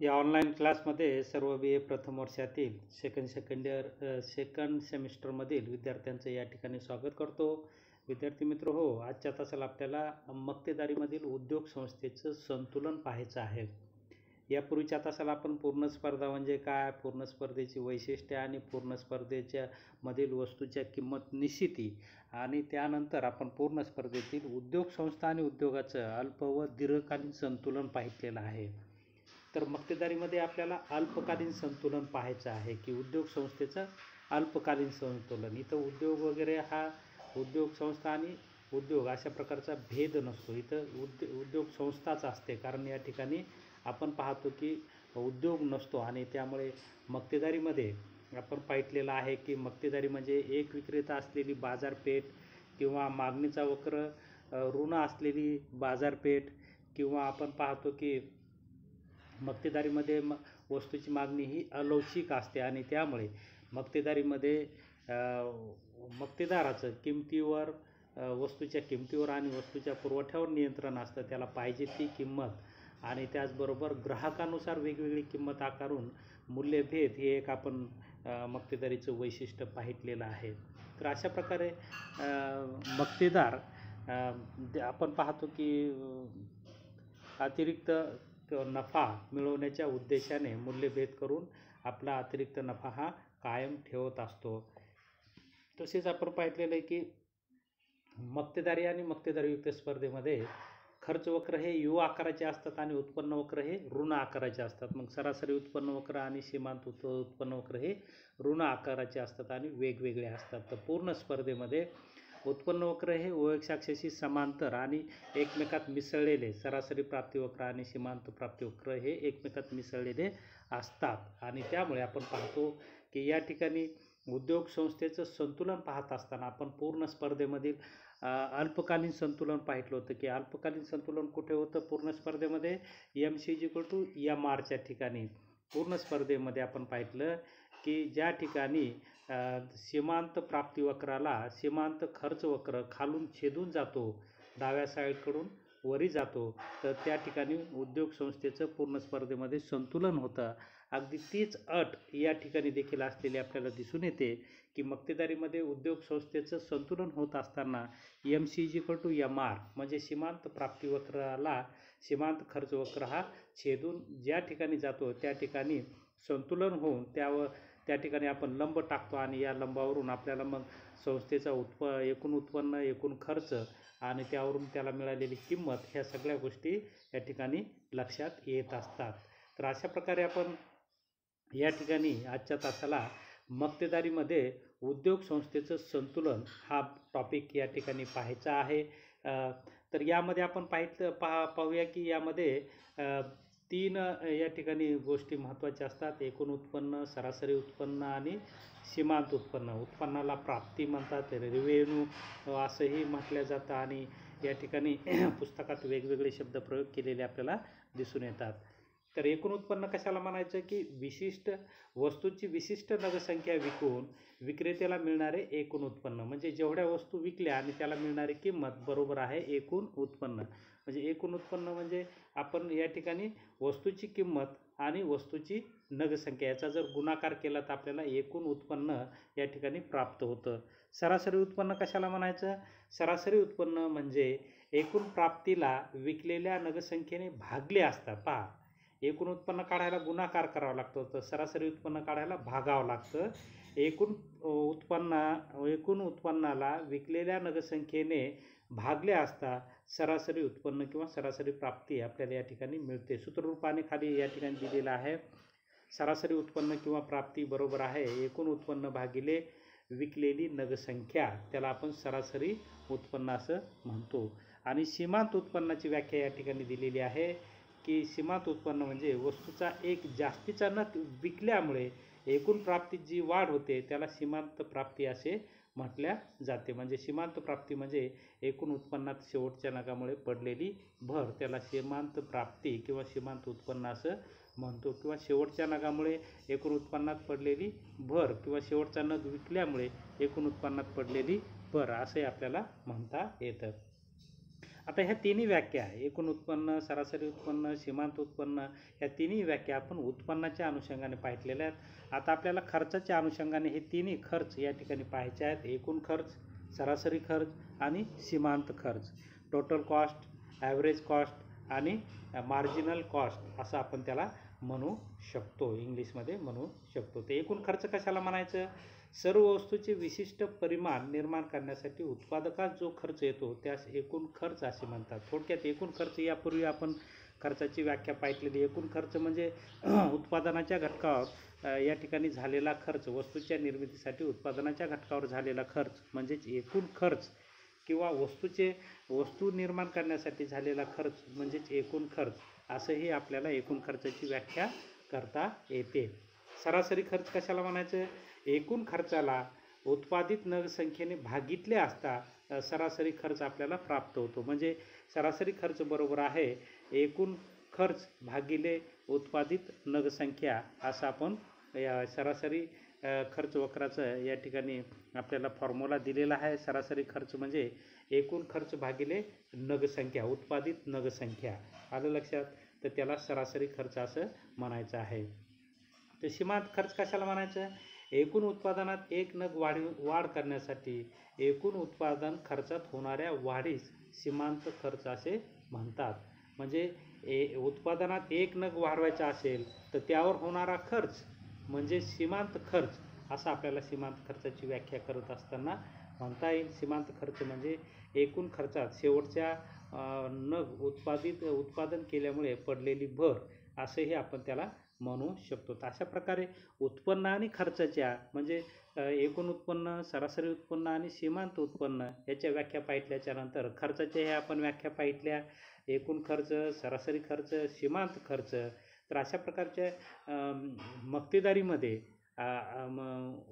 या ऑनलाईन क्लासमध्ये सर्व बी ए प्रथम वर्षातील सेकंड सेकंड इयर सेकंड सेमिस्टरमधील विद्यार्थ्यांचं या ठिकाणी स्वागत करतो विद्यार्थी मित्र हो आजच्या तासाला आपल्याला मक्तेदारीमधील उद्योग संस्थेचं संतुलन पाहायचं आहे यापूर्वीच्या तासाला आपण पूर्ण स्पर्धा म्हणजे काय पूर्ण स्पर्धेची वैशिष्ट्ये आणि पूर्ण स्पर्धेच्या मधील वस्तूच्या किंमत निश्चिती आणि त्यानंतर आपण पूर्ण स्पर्धेतील उद्योग संस्था आणि उद्योगाचं अल्प व दीर्घकालीन संतुलन पाहिलेलं आहे तर मक्तेदारीमध्ये आपल्याला अल्पकालीन संतुलन पाहायचं आहे की उद्योग संस्थेचं अल्पकालीन संतुलन इथं उद्योग वगैरे हा उद्योग संस्था आणि उद्योग अशा प्रकारचा भेद नसतो इथं उद्य उद्योग संस्थाच असते कारण या ठिकाणी आपण पाहतो की उद्योग नसतो आणि त्यामुळे मक्तेदारीमध्ये आपण पाहिलेलं आहे की मक्तेदारी म्हणजे एक विक्रेता असलेली बाजारपेठ किंवा मागणीचा वक्र ऋण असलेली बाजारपेठ किंवा आपण पाहतो की मक्तेदारीमध्ये म वस्तूची मागणी ही अलौचिक असते आणि त्यामुळे मक्तेदारीमध्ये मक्तेदाराचं किमतीवर वस्तूच्या किमतीवर आणि वस्तूच्या पुरवठ्यावर नियंत्रण असतं त्याला पाहिजे ती किंमत आणि त्याचबरोबर ग्राहकानुसार वेगवेगळी किंमत आकारून मूल्यभेद हे एक आपण मक्तेदारीचं वैशिष्ट्य पाहितलेलं आहे तर अशा प्रकारे मक्तेदार आपण पाहतो की अतिरिक्त नफा मिळवण्याच्या उद्देशाने मूल्यभेद करून आपला अतिरिक्त नफा हा कायम ठेवत असतो तसेच आपण पाहिलेलं आहे की मक्तेदारी आणि मक्तेदारीयुक्त स्पर्धेमध्ये खर्च वक्र हे यू आकाराचे असतात आणि उत्पन्न वक्र हे ऋण आकाराचे असतात मग सरासरी उत्पन्न वक्र आणि सीमांत उत्पन्न वक्र हे ऋण आकाराचे असतात आणि वेगवेगळे असतात तर पूर्ण स्पर्धेमध्ये उत्पन्न वक्र हे ओळक्षाक्षाशी समांतर आणि एकमेकात मिसळलेले सरासरी प्राप्ती वक्र आणि सीमांत प्राप्ती वक्र हे एकमेकात मिसळलेले असतात आणि त्यामुळे आपण पाहतो की या ठिकाणी उद्योग संस्थेचं संतुलन पाहत असताना आपण पूर्ण स्पर्धेमधील अल्पकालीन संतुलन पाहिलं होतं की अल्पकालीन संतुलन कुठे होतं पूर्ण स्पर्धेमध्ये M C G to M आरच्या ठिकाणी पूर्ण स्पर्धेमध्ये आपण पाहिलं की ज्या ठिकाणी सीमांत प्राप्ती वक्राला सीमांत खर्च वक्र खालून छेदून जातो डाव्या साईडकडून वरी जातो तर त्या ठिकाणी उद्योग संस्थेचं पूर्ण स्पर्धेमध्ये संतुलन होतं अगदी तीच अट या ठिकाणी देखील असलेली आपल्याला दिसून येते की मक्तेदारीमध्ये उद्योग संस्थेचं संतुलन होत असताना M C G to M R म्हणजे सीमांत प्राप्ती वक्राला सीमांत खर्च वक्र हा छेदून ज्या ठिकाणी जातो त्या ठिकाणी संतुलन होऊन त्यावर त्या ठिकाणी आपण लंब टाकतो आणि या लंबावरून आपल्याला मग संस्थेचा उत्प एकूण उत्पन्न एकूण खर्च आणि त्यावरून त्याला मिळालेली किंमत ह्या सगळ्या गोष्टी या ठिकाणी लक्षात येत असतात तर अशा प्रकारे आपण या ठिकाणी आजच्या तासाला मक्तेदारीमध्ये उद्योग संस्थेचं संतुलन हा टॉपिक या ठिकाणी पाहायचा आहे तर यामध्ये आपण पाहित पाहूया की यामध्ये तीन या ठिकाणी गोष्टी महत्त्वाच्या असतात एकूण उत्पन्न सरासरी उत्पन्न आणि सीमांत उत्पन्न उत्पन्नाला प्राप्ती म्हणतात रिव्हेन्यू असंही म्हटलं जातं आणि या ठिकाणी पुस्तकात वेगवेगळे शब्द प्रयोग केलेले आपल्याला दिसून येतात तर एकूण उत्पन्न कशाला म्हणायचं की विशिष्ट वस्तूची विशिष्ट नगसंख्या विकून विक्रेत्याला मिळणारे एकूण उत्पन्न म्हणजे जेवढ्या वस्तू विकल्या आणि त्याला मिळणारी किंमत बरोबर आहे एकूण उत्पन्न म्हणजे एकूण उत्पन्न म्हणजे आपण या ठिकाणी वस्तूची किंमत आणि वस्तूची नगसंख्या याचा जर गुणाकार केला तर आपल्याला एकूण उत्पन्न या ठिकाणी प्राप्त होतं सरासरी उत्पन्न कशाला म्हणायचं सरासरी उत्पन्न म्हणजे एकूण प्राप्तीला विकलेल्या नगसंख्येने भागले असतात पहा एकूण उत्पन्न काढायला गुणाकार करावा लागतो तर सरासरी उत्पन्न काढायला भागावं लागतं एकूण उत्पन्न एकूण उत्पन्नाला विकलेल्या नगसंख्येने भागले असता सरासरी उत्पन्न किंवा सरासरी प्राप्ती आपल्याला या ठिकाणी मिळते सूत्ररूपाने खाली या ठिकाणी दिलेलं आहे सरासरी उत्पन्न किंवा प्राप्ती बरोबर आहे एकूण उत्पन्न भागिले विकलेली नगसंख्या त्याला आपण सरासरी उत्पन्न असं म्हणतो आणि सीमांत उत्पन्नाची व्याख्या या ठिकाणी दिलेली आहे की सीमांत उत्पन्न म्हणजे वस्तूचा एक जास्तीचा न विकल्यामुळे एकूण प्राप्तीत जी वाढ होते त्याला सीमांत प्राप्ती असे म्हटल्या जाते म्हणजे सीमांत प्राप्ती म्हणजे एकूण उत्पन्नात शेवटच्या नगामुळे पडलेली भर त्याला सीमांत प्राप्ती किंवा सीमांत उत्पन्न असं म्हणतो किंवा शेवटच्या नगामुळे एकूण उत्पन्नात पडलेली भर किंवा शेवटचा नग विकल्यामुळे एकूण उत्पन्नात पडलेली भर असंही आपल्याला म्हणता येतं आता ह्या तिन्ही व्याख्या एकूण उत्पन्न सरासरी उत्पन्न सीमांत उत्पन्न या तिन्ही व्याख्या आपण उत्पन्नाच्या अनुषंगाने पाहिलेल्या आहेत आता आपल्याला खर्चाच्या अनुषंगाने हे तिन्ही खर्च या ठिकाणी पाहायचे आहेत एकूण खर्च सरासरी खर्च आणि सीमांत खर्च टोटल कॉस्ट ॲव्हरेज कॉस्ट आणि मार्जिनल कॉस्ट असं आपण त्याला म्हणू शकतो इंग्लिशमध्ये म्हणू शकतो ते एकूण खर्च कशाला म्हणायचं सर्व वस्तूचे विशिष्ट परिमाण निर्माण करण्यासाठी उत्पादकास जो खर्च येतो त्यास एकूण खर्च असे म्हणतात थोडक्यात एकूण खर्च यापूर्वी आपण खर्चाची व्याख्या पाहिलेली एकूण खर्च म्हणजे उत्पादनाच्या घटकावर या ठिकाणी झालेला खर्च वस्तूच्या निर्मितीसाठी उत्पादनाच्या घटकावर झालेला खर्च म्हणजेच एकूण खर्च किंवा वस्तूचे वस्तू निर्माण करण्यासाठी झालेला खर्च म्हणजेच एकूण खर्च असंही आपल्याला एकूण खर्चाची व्याख्या करता येते सरासरी खर्च कशाला म्हणायचं एकूण खर्चाला उत्पादित नग संख्येने भागितले असता सरासरी खर्च आपल्याला प्राप्त होतो म्हणजे सरासरी खर्च बरोबर आहे एकूण खर्च भागिले उत्पादित नगसंख्या असं आपण या सरासरी खर्च वक्राचं या ठिकाणी आपल्याला फॉर्म्युला दिलेला आहे सरासरी खर्च म्हणजे एकूण खर्च भागिले नगसंख्या उत्पादित नगसंख्या आलं लक्षात तर त्याला सरासरी खर्च असं म्हणायचं आहे तर सीमांत खर्च कशाला म्हणायचं एकूण उत्पादनात एक नग वाढ वाढ करण्यासाठी एकूण उत्पादन खर्चात होणाऱ्या वाढीस सीमांत खर्च असे म्हणतात म्हणजे ए उत्पादनात एक नग वाढवायचा असेल तर त्यावर होणारा खर्च म्हणजे सीमांत खर्च असा आपल्याला सीमांत खर्चाची व्याख्या करत असताना म्हणता येईल सीमांत खर्च म्हणजे एकूण खर्चात शेवटच्या नग उत्पादित उत्पादन केल्यामुळे पडलेली भर असेही आपण त्याला म्हणू शकतो अशा प्रकारे उत्पन्न आणि खर्चाच्या म्हणजे एकूण उत्पन्न सरासरी उत्पन्न आणि सीमांत उत्पन्न याच्या व्याख्या पाहिल्याच्यानंतर खर्चाच्या हे आपण व्याख्या पाहिल्या एकूण खर्च सरासरी खर्च सीमांत खर्च तर अशा प्रकारच्या मक्तेदारीमध्ये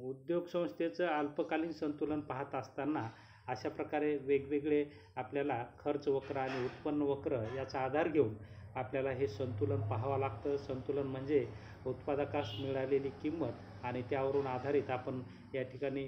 उद्योग संस्थेचं अल्पकालीन संतुलन पाहत असताना अशा प्रकारे वेगवेगळे आपल्याला खर्च वक्र आणि उत्पन्न वक्र याचा आधार घेऊन आपल्याला हे संतुलन पाहावं लागतं संतुलन म्हणजे उत्पादकास मिळालेली किंमत आणि त्यावरून आधारित आपण या ठिकाणी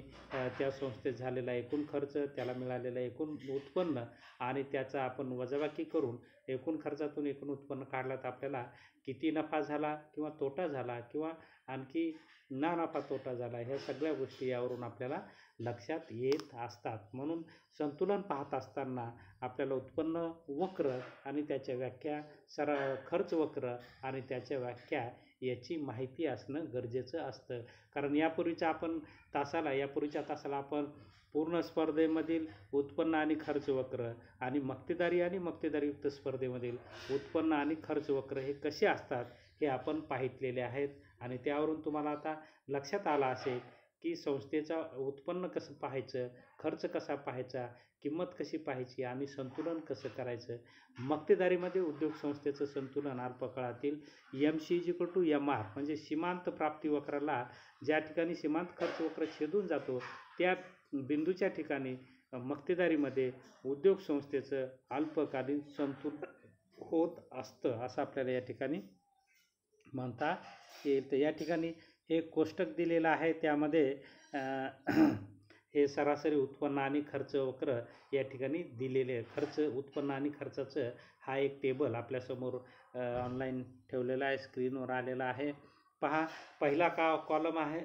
त्या संस्थेत झालेला एकूण खर्च त्याला मिळालेला एकूण उत्पन्न आणि त्याचा आपण वजाबाकी करून एकूण खर्चातून एकूण उत्पन्न काढला तर आपल्याला किती नफा झाला किंवा तोटा झाला किंवा आणखी ना नफा तोटा झाला ह्या सगळ्या गोष्टी यावरून आपल्याला लक्षात येत असतात म्हणून संतुलन पाहत असताना आपल्याला उत्पन्न वक्र आणि त्याच्या व्याख्या सरा खर्च वक्र आणि त्याच्या व्याख्या याची माहिती असणं गरजेचं असतं कारण यापूर्वीच्या आपण तासाला यापूर्वीच्या तासाला आपण पूर्ण स्पर्धेमधील उत्पन्न आणि खर्च वक्र आणि मक्तेदारी आणि मक्तेदारीयुक्त स्पर्धेमधील उत्पन्न आणि खर्च वक्र हे कसे असतात हे आपण पाहितलेले आहेत आणि त्यावरून तुम्हाला आता लक्षात आलं असेल की संस्थेचा उत्पन्न कसं पाहायचं खर्च कसा पाहायचा किंमत कशी पाहायची आणि संतुलन कसं करायचं मक्तेदारीमध्ये उद्योग संस्थेचं संतुलन अल्पकाळातील एम सी को टू एम आर म्हणजे सीमांत प्राप्ती वक्राला ज्या ठिकाणी सीमांत खर्च वक्र छेदून जातो त्या बिंदूच्या ठिकाणी मक्तेदारीमध्ये उद्योग संस्थेचं अल्पकालीन संतुलन होत असतं असं आपल्याला या ठिकाणी म्हणता येईल तर या ठिकाणी हे कोष्टक दिलेलं आहे त्यामध्ये हे सरासरी उत्पन्न आणि खर्च वक्र या ठिकाणी दिलेले आहे खर्च उत्पन्न आणि खर्चाचं हा एक टेबल आपल्यासमोर ऑनलाईन ठेवलेला आहे स्क्रीनवर आलेला आहे पहा पहिला का कॉलम आहे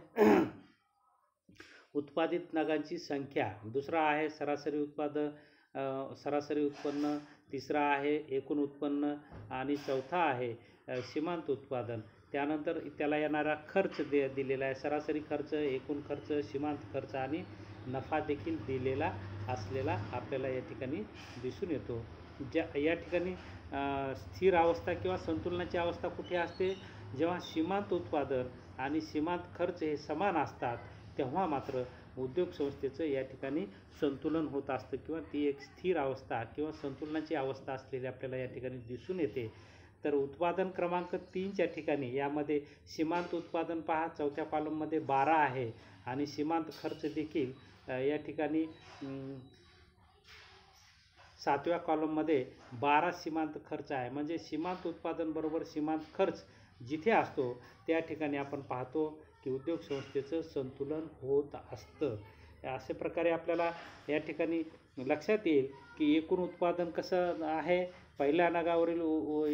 उत्पादित नगांची संख्या दुसरा आहे सरासरी उत्पाद सरासरी उत्पन्न तिसरा आहे एकूण उत्पन्न आणि चौथा आहे सीमांत उत्पादन त्यानंतर त्याला येणारा खर्च दे दिलेला आहे सरासरी खर्च एकूण खर्च सीमांत खर्च आणि नफा देखील दिलेला असलेला आपल्याला या ठिकाणी दिसून येतो ज्या या ठिकाणी स्थिर अवस्था किंवा संतुलनाची अवस्था कुठे असते जेव्हा सीमांत उत्पादन आणि सीमांत खर्च हे समान असतात तेव्हा मात्र उद्योग संस्थेचं या ठिकाणी संतुलन होत असतं किंवा ती एक स्थिर अवस्था किंवा संतुलनाची अवस्था असलेली आपल्याला या ठिकाणी दिसून येते तर उत्पादन क्रमांक तीनच्या ठिकाणी यामध्ये सीमांत उत्पादन पहा चौथ्या पालममध्ये बारा आहे आणि सीमांत खर्च देखील या ठिकाणी सातव्या कॉलममध्ये बारा सीमांत खर्च आहे म्हणजे सीमांत उत्पादन बरोबर सीमांत खर्च जिथे असतो त्या ठिकाणी आपण पाहतो की उद्योग संस्थेचं संतुलन होत असतं असे प्रकारे आपल्याला या ठिकाणी लक्षात येईल की एकूण उत्पादन कसं आहे पहिल्या नागावरील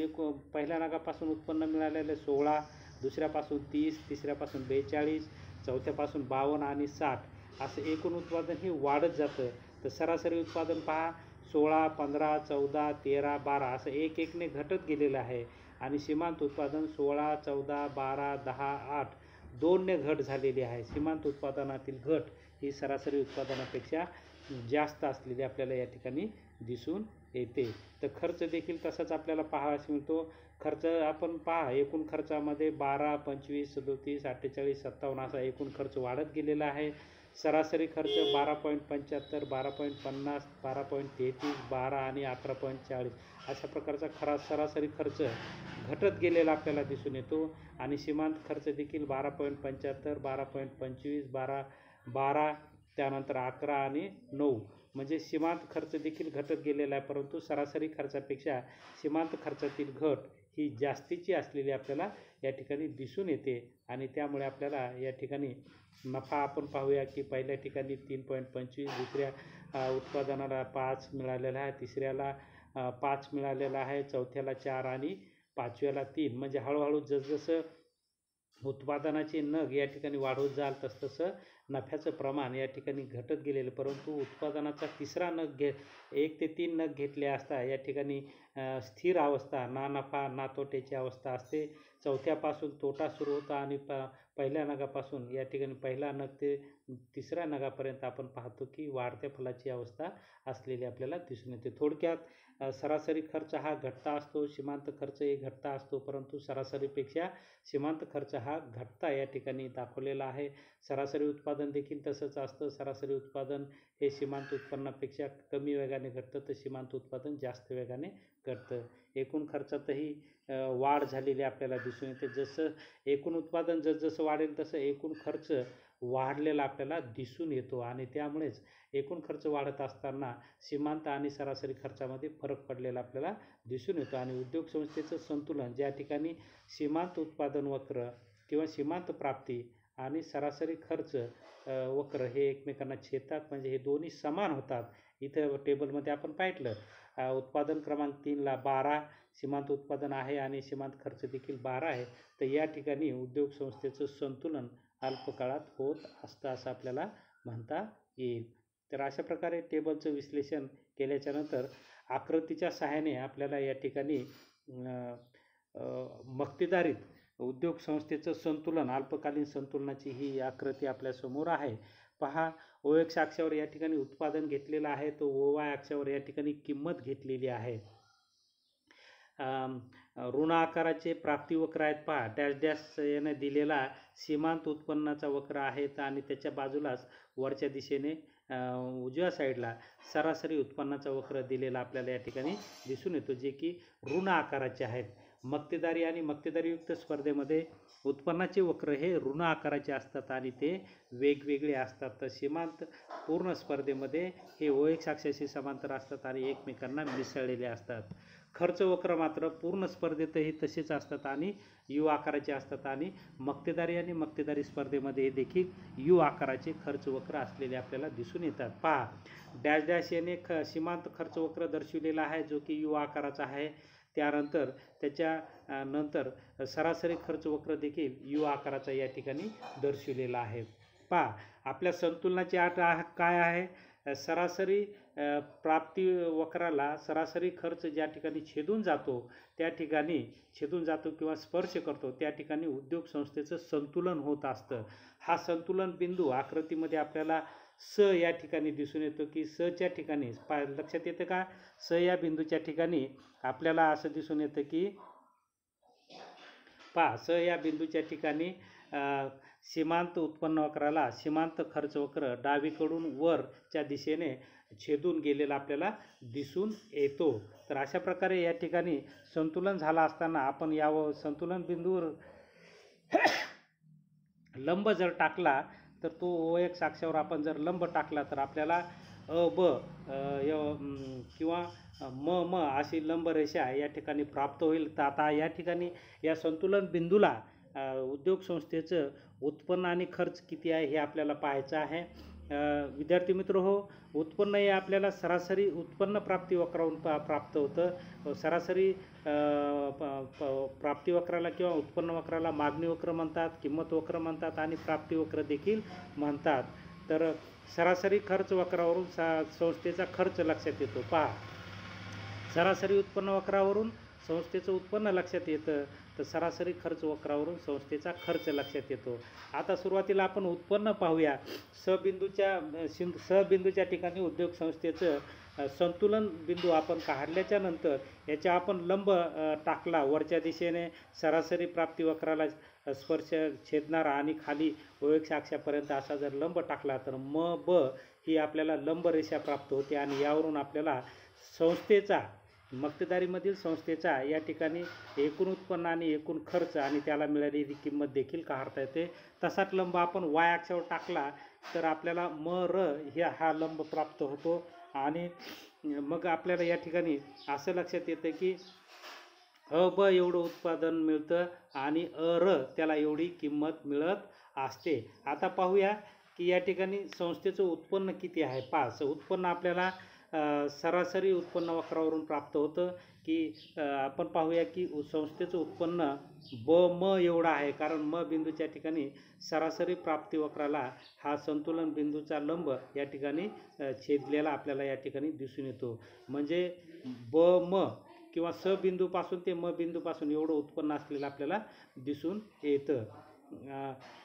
एक पहिल्या नागापासून उत्पन्न मिळालेले सोळा दुसऱ्यापासून तीस तिसऱ्यापासून बेचाळीस चौथ्यापासून बावन्न आणि साठ असं एकूण उत्पादन हे वाढत जातं तर सरासरी उत्पादन पहा सोळा पंधरा चौदा तेरा बारा असं एक एकने घटत गेलेलं आहे आणि सीमांत उत्पादन सोळा चौदा बारा दहा आठ दोनने घट झालेली आहे सीमांत उत्पादनातील घट ही सरासरी उत्पादनापेक्षा जास्त असलेली आपल्याला या ठिकाणी दिसून येते तर खर्च देखील तसाच आपल्याला पाहावास मिळतो खर्च आपण पहा एकूण खर्चामध्ये बारा पंचवीस सदोतीस अठ्ठेचाळीस सत्तावन्न असा एकूण खर्च वाढत गेलेला आहे सरासरी खर्च बारा पॉईंट पंच्याहत्तर बारा पॉईंट पन्नास बारा पॉईंट तेहतीस बारा आणि अकरा पॉईंट चाळीस अशा प्रकारचा खरा सरासरी खर्च घटत गेलेला आपल्याला दिसून येतो आणि सीमांत खर्च देखील बारा पॉईंट पंच्याहत्तर बारा पॉईंट पंचवीस बारा बारा त्यानंतर अकरा आणि नऊ म्हणजे सीमांत खर्च देखील घटत गेलेला आहे परंतु सरासरी खर्चापेक्षा सीमांत खर्चातील घट ही जास्तीची असलेली आपल्याला या ठिकाणी दिसून येते आणि त्यामुळे आपल्याला या ठिकाणी नफा आपण पाहूया की पहिल्या ठिकाणी तीन पॉईंट पंचवीस दुसऱ्या उत्पादनाला पाच मिळालेला आहे तिसऱ्याला पाच मिळालेला आहे चौथ्याला चार आणि पाचव्याला तीन म्हणजे हळूहळू जसजसं उत्पादनाचे नग या ठिकाणी वाढवत जाल तसतसं नफ्याचं प्रमाण या ठिकाणी घटत गेलेलं परंतु उत्पादनाचा तिसरा नग घे एक ते तीन नग घेतले असता या ठिकाणी स्थिर अवस्था ना नफा ना तोट्याची अवस्था असते चौथ्यापासून तोटा सुरू होता आणि प पहिल्या नगापासून या ठिकाणी पहिला नग ते तिसऱ्या नगापर्यंत आपण पाहतो की वाढत्या फलाची अवस्था असलेली आपल्याला दिसून येते थोडक्यात सरासरी खर्च हा घटता असतो सीमांत खर्च हे घटता असतो परंतु सरासरीपेक्षा सीमांत खर्च हा घटता या ठिकाणी दाखवलेला आहे सरासरी उत्पादन देखील तसंच असतं सरासरी उत्पादन हे सीमांत उत्पन्नापेक्षा कमी वेगाने घटतं तर सीमांत उत्पादन जास्त वेगाने घटतं एकूण खर्चातही वाढ झालेली आपल्याला दिसून येते जसं एकूण उत्पादन जसजसं वाढेल तसं एकूण खर्च वाढलेला आपल्याला दिसून येतो आणि त्यामुळेच एकूण खर्च वाढत असताना सीमांत आणि सरासरी खर्चामध्ये फरक पडलेला आपल्याला दिसून येतो आणि उद्योग संस्थेचं संतुलन ज्या ठिकाणी सीमांत उत्पादन वक्र किंवा सीमांत प्राप्ती आणि सरासरी खर्च वक्र हे एकमेकांना छेतात म्हणजे हे दोन्ही समान होतात इथं टेबलमध्ये आपण पाहिलं उत्पादन क्रमांक तीनला बारा सीमांत उत्पादन आहे आणि सीमांत खर्च देखील बारा आहे तर या ठिकाणी उद्योग संस्थेचं संतुलन अल्पकाळात होत असतं असं आपल्याला म्हणता येईल तर अशा प्रकारे टेबलचं विश्लेषण केल्याच्यानंतर आकृतीच्या सहाय्याने आपल्याला या ठिकाणी मक्तेदारीत उद्योग संस्थेचं संतुलन अल्पकालीन संतुलनाची ही आकृती आपल्यासमोर आहे पहा ओ एक्स अक्षावर या ठिकाणी उत्पादन घेतलेलं आहे तो ओ वाय अक्षावर या ठिकाणी किंमत घेतलेली आहे ऋण आकाराचे प्राप्ती वक्र आहेत पहा डॅश डॅश याने दिलेला सीमांत उत्पन्नाचा वक्र आहे आणि त्याच्या बाजूलाच वरच्या दिशेने उजव्या साईडला सरासरी उत्पन्नाचा वक्र दिलेला आपल्याला या ठिकाणी दिसून येतो जे की ऋण आकाराचे आहेत मक्तेदारी आणि मक्तेदारीयुक्त स्पर्धेमध्ये उत्पन्नाचे वक्र हे ऋण आकाराचे असतात आणि ते वेगवेगळे असतात तर सीमांत पूर्ण स्पर्धेमध्ये हे ओएक्स साक्षाशी समांतर असतात आणि एकमेकांना मिसळलेले असतात खर्च वक्र मात्र पूर्ण स्पर्धेतही तसेच असतात आणि यू आकाराचे असतात आणि मक्तेदारी आणि मक्तेदारी स्पर्धेमध्ये हे देखील यू आकाराचे खर्च वक्र असलेले आपल्याला दिसून येतात पहा डॅश डॅश याने ख सीमांत खर्च वक्र दर्शविलेला आहे जो की यू आकाराचा आहे त्यानंतर त्याच्या नंतर सरासरी खर्च वक्र देखील यू आकाराचा या ठिकाणी दर्शविलेला आहे पहा आपल्या संतुलनाची आठ काय आहे सरासरी प्राप्ती वक्राला सरासरी खर्च ज्या ठिकाणी छेदून जातो त्या ठिकाणी छेदून जातो किंवा स्पर्श करतो त्या ठिकाणी उद्योग संस्थेचं संतुलन होत असतं हा संतुलन बिंदू आकृतीमध्ये आपल्याला स या ठिकाणी दिसून येतो की सच्या ठिकाणी पा लक्षात येतं का स या बिंदूच्या ठिकाणी आपल्याला असं दिसून येतं की पा स या बिंदूच्या ठिकाणी सीमांत उत्पन्न वक्राला सीमांत खर्च वक्र डावीकडून वरच्या दिशेने छेदून गेलेला आपल्याला दिसून येतो तर अशा प्रकारे या ठिकाणी संतुलन झाला असताना आपण यावर संतुलन बिंदूवर लंब जर टाकला तर तो ओ एक अक्षावर आपण जर लंब टाकला तर आपल्याला अ ब किंवा म म अशी लंबरेषा या ठिकाणी प्राप्त होईल तर आता या ठिकाणी या संतुलन बिंदूला उद्योग संस्थेचं उत्पन्न आणि खर्च किती आहे हे आपल्याला पाहायचं आहे विद्यार्थी मित्र हो उत्पन्न हे आपल्याला सरासरी उत्पन्न प्राप्ती वक्रावून प्राप्त होतं सरासरी प्राप्ती वक्राला किंवा उत्पन्न वक्राला मागणी वक्र म्हणतात किंमत वक्र म्हणतात आणि प्राप्ती वक्र देखील म्हणतात तर सरासरी खर्च वक्रावरून सा संस्थेचा खर्च लक्षात येतो पहा सरासरी उत्पन्न वक्रावरून संस्थेचं उत्पन्न लक्षात येतं तर सरासरी खर्च वक्रावरून संस्थेचा खर्च लक्षात येतो आता सुरुवातीला आपण उत्पन्न पाहूया सबिंदूच्या सिंध सबिंदूच्या ठिकाणी उद्योग संस्थेचं संतुलन बिंदू आपण काढल्याच्या नंतर याच्या आपण लंब टाकला वरच्या दिशेने सरासरी प्राप्ती वक्राला स्पर्श छेदणारा आणि खाली वैक्ष अक्षापर्यंत असा जर लंब टाकला तर म ब ही आपल्याला लंब रेषा प्राप्त होते आणि यावरून आपल्याला संस्थेचा मक्तेदारीमधील संस्थेचा या ठिकाणी एकूण उत्पन्न आणि एकूण खर्च आणि त्याला मिळालेली किंमत देखील काढता येते तसाच लंब आपण वाय अक्षावर टाकला तर आपल्याला म र हे हा लंब प्राप्त होतो आणि मग आपल्याला या ठिकाणी असं लक्षात येतं की अ ब एवढं उत्पादन मिळतं आणि अ र त्याला एवढी किंमत मिळत असते आता पाहूया की या ठिकाणी संस्थेचं उत्पन्न किती आहे पाच उत्पन्न आपल्याला सरासरी उत्पन्न वक्रावरून प्राप्त होतं की आपण पाहूया की संस्थेचं उत्पन्न ब म एवढं आहे कारण म बिंदूच्या ठिकाणी सरासरी प्राप्ती वक्राला हा संतुलन बिंदूचा लंब या ठिकाणी छेदलेला आपल्याला या ठिकाणी दिसून येतो म्हणजे ब म किंवा स बिंदूपासून ते म बिंदूपासून एवढं उत्पन्न असलेलं आपल्याला दिसून येतं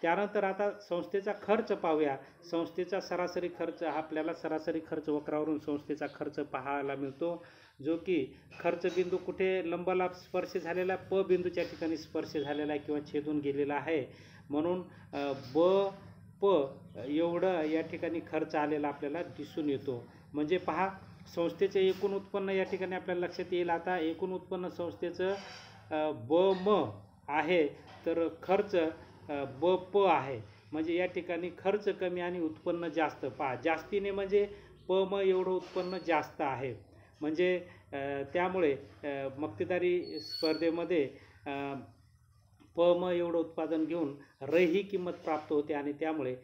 त्यानंतर आता संस्थेचा खर्च पाहूया संस्थेचा सरासरी खर्च आपल्याला सरासरी खर्च वक्रावरून संस्थेचा खर्च पाहायला मिळतो जो की खर्च बिंदू कुठे लंबाला स्पर्श झालेला प बिंदूच्या ठिकाणी स्पर्श झालेला आहे किंवा छेदून गेलेला आहे म्हणून ब प एवढं या ठिकाणी खर्च आलेला आपल्याला दिसून येतो म्हणजे पहा संस्थेचे एकूण उत्पन्न या ठिकाणी आपल्याला लक्षात येईल आता एकूण उत्पन्न संस्थेचं ब म आहे तर खर्च ब प आहे म्हणजे या ठिकाणी खर्च कमी आणि उत्पन्न जास्त पहा जास्तीने म्हणजे प म एवढं उत्पन्न जास्त आहे म्हणजे त्यामुळे मक्तेदारी स्पर्धेमध्ये प म एवढं उत्पादन घेऊन र ही किंमत प्राप्त होते आणि त्यामुळे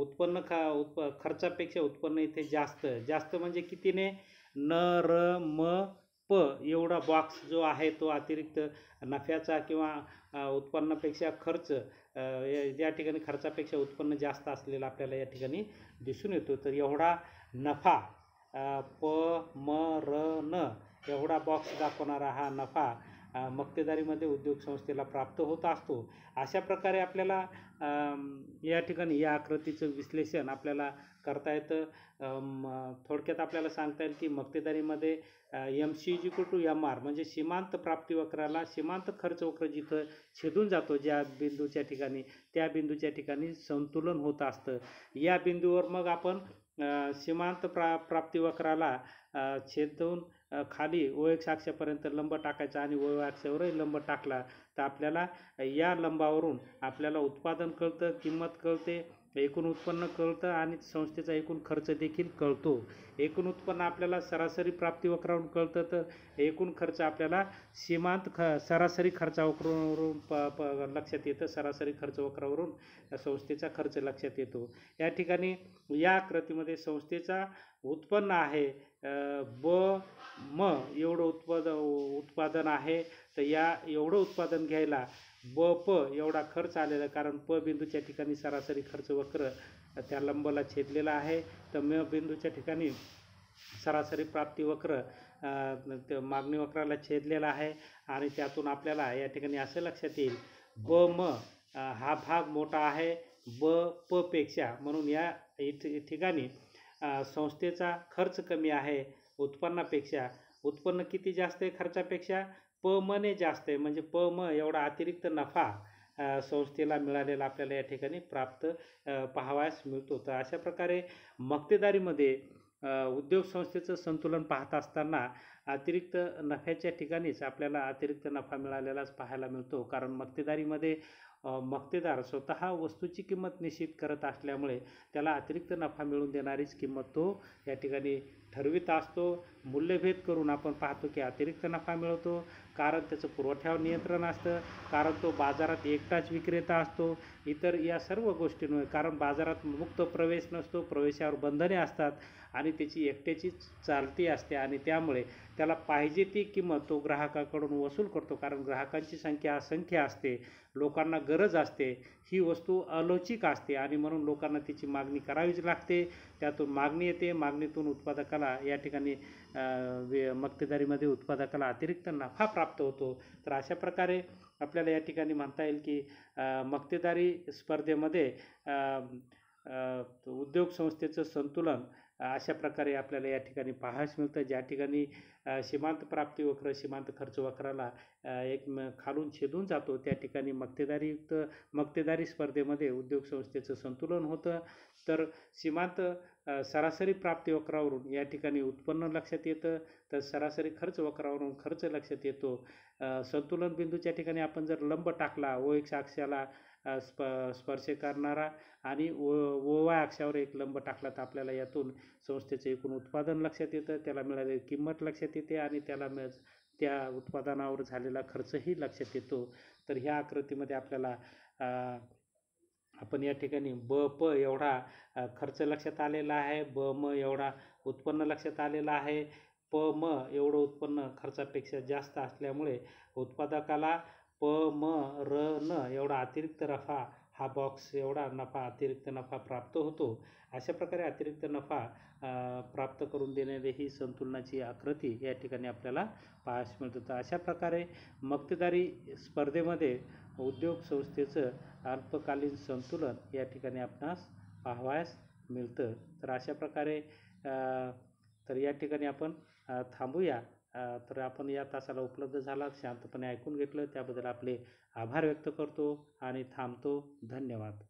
उत्पन्न खा उत्प खर्चापेक्षा उत्पन्न इथे जास्त जास्त म्हणजे कितीने न र म प एवढा बॉक्स जो आहे तो अतिरिक्त नफ्याचा किंवा उत्पन्नापेक्षा खर्च या ठिकाणी खर्चापेक्षा उत्पन्न जास्त असलेला आपल्याला या ठिकाणी दिसून येतो तर एवढा नफा प म र न एवढा बॉक्स दाखवणारा हा नफा मक्तेदारीमध्ये उद्योग संस्थेला प्राप्त होत असतो अशा प्रकारे आपल्याला या ठिकाणी या आकृतीचं विश्लेषण आपल्याला करता येतं थोडक्यात आपल्याला सांगता येईल की मक्तेदारीमध्ये एम सी जी कु टू एम आर म्हणजे सीमांत प्राप्ती वक्राला सीमांत खर्च वक्र जिथं छेदून जातो ज्या बिंदूच्या ठिकाणी त्या बिंदूच्या ठिकाणी संतुलन होत असतं या बिंदूवर मग आपण सीमांत प्रा प्राप्ती वक्राला छेदून खाली ओएक्स अक्षापर्यंत लंब टाकायचा आणि ओ अक्षावरही लंब टाकला तर आपल्याला या लंबावरून आपल्याला उत्पादन कळतं किंमत कळते एकूण उत्पन्न कळतं आणि संस्थेचा एकूण खर्च देखील कळतो एकूण उत्पन्न आपल्याला सरासरी प्राप्ती वक्रावरून कळतं तर एकूण खर्च आपल्याला सीमांत ख सरासरी वक्रावरून प प लक्षात येतं सरासरी खर्च वक्रावरून संस्थेचा खर्च लक्षात येतो या ठिकाणी या आकृतीमध्ये संस्थेचा उत्पन्न आहे ब म एवढं उत्पाद उत्पादन आहे तर या एवढं उत्पादन घ्यायला ब प एवढा खर्च आलेला कारण प बिंदूच्या ठिकाणी सरासरी खर्च वक्र त्या लंबला छेदलेला आहे तर म बिंदूच्या ठिकाणी सरासरी प्राप्ती वक्र मागणी वक्राला छेदलेला आहे आणि त्यातून आपल्याला या ठिकाणी असं लक्षात येईल ब म हा भाग मोठा आहे ब प पेक्षा म्हणून या ठिकाणी संस्थेचा खर्च कमी आहे उत्पन्नापेक्षा उत्पन्न किती जास्त आहे खर्चापेक्षा प मने जास्त आहे म्हणजे प म एवढा अतिरिक्त नफा संस्थेला मिळालेला आपल्याला या ठिकाणी प्राप्त पाहावयास मिळतो तर अशा प्रकारे मक्तेदारीमध्ये उद्योग संस्थेचं संतुलन पाहत असताना अतिरिक्त नफ्याच्या ठिकाणीच आपल्याला अतिरिक्त नफा मिळालेलाच पाहायला मिळतो कारण मक्तेदारीमध्ये मक्तेदार स्वतः वस्तूची किंमत निश्चित करत असल्यामुळे त्याला अतिरिक्त नफा मिळून देणारीच किंमत तो या ठिकाणी ठरवित असतो मूल्यभेद करून आपण पाहतो की अतिरिक्त नफा मिळवतो कारण त्याचं पुरवठ्यावर नियंत्रण असतं कारण तो बाजारात एकटाच विक्रेता असतो इतर या सर्व गोष्टींमुळे कारण बाजारात मुक्त प्रवेश नसतो प्रवेशावर बंधने असतात आणि त्याची एकट्याची चालती असते आणि त्यामुळे त्याला पाहिजे ती किंमत तो ग्राहकाकडून वसूल करतो कारण ग्राहकांची संख्या असंख्य असते लोकांना गरज असते ही वस्तू अलौचिक असते आणि म्हणून लोकांना तिची मागणी करावीच लागते त्यातून मागणी येते मागणीतून उत्पादकाला या ठिकाणी वे मक्तेदारीमध्ये उत्पादकाला अतिरिक्त नफा प्राप्त होतो तर अशा प्रकारे आपल्याला या ठिकाणी म्हणता येईल की मक्तेदारी स्पर्धेमध्ये उद्योग संस्थेचं संतुलन अशा प्रकारे आपल्याला या ठिकाणी पाहायस मिळतं ज्या ठिकाणी सीमांत प्राप्ती वक्र सीमांत खर्च वक्राला एक खालून छेदून जातो त्या ठिकाणी मक्तेदारीयुक्त मक्तेदारी स्पर्धेमध्ये उद्योग संस्थेचं संतुलन होतं तर सीमांत सरासरी प्राप्ती वक्रावरून या ठिकाणी उत्पन्न लक्षात येतं तर सरासरी खर्च वक्रावरून खर्च लक्षात येतो संतुलन बिंदूच्या ठिकाणी आपण जर लंब टाकला ओ एक्स अक्षाला स्प स्पर्श करणारा आणि ओ ओवा अक्षावर एक लंब टाकला तर आपल्याला यातून संस्थेचं एकूण उत्पादन लक्षात येतं त्याला मिळालेली किंमत लक्षात येते आणि त्याला मिळ त्या उत्पादनावर झालेला खर्चही लक्षात येतो तर ह्या आकृतीमध्ये आपल्याला आपण या ठिकाणी ब प एवढा खर्च लक्षात आलेला आहे ब म एवढा उत्पन्न लक्षात आलेला आहे प म एवढं उत्पन्न खर्चापेक्षा जास्त असल्यामुळे उत्पादकाला प म र न एवढा अतिरिक्त नफा हा बॉक्स एवढा नफा अतिरिक्त नफा प्राप्त होतो अशा प्रकारे अतिरिक्त नफा प्राप्त करून देणारी ही संतुलनाची आकृती या ठिकाणी आपल्याला पाहायस मिळतो तर अशा प्रकारे मक्तेदारी स्पर्धेमध्ये उद्योग संस्थेचं अल्पकालीन संतुलन या ठिकाणी आपणास पाहावयास मिळतं तर अशा प्रकारे तर या ठिकाणी आपण थांबूया तर आपण या तासाला उपलब्ध झालात शांतपणे ऐकून घेतलं त्याबद्दल आपले आभार व्यक्त करतो आणि थांबतो धन्यवाद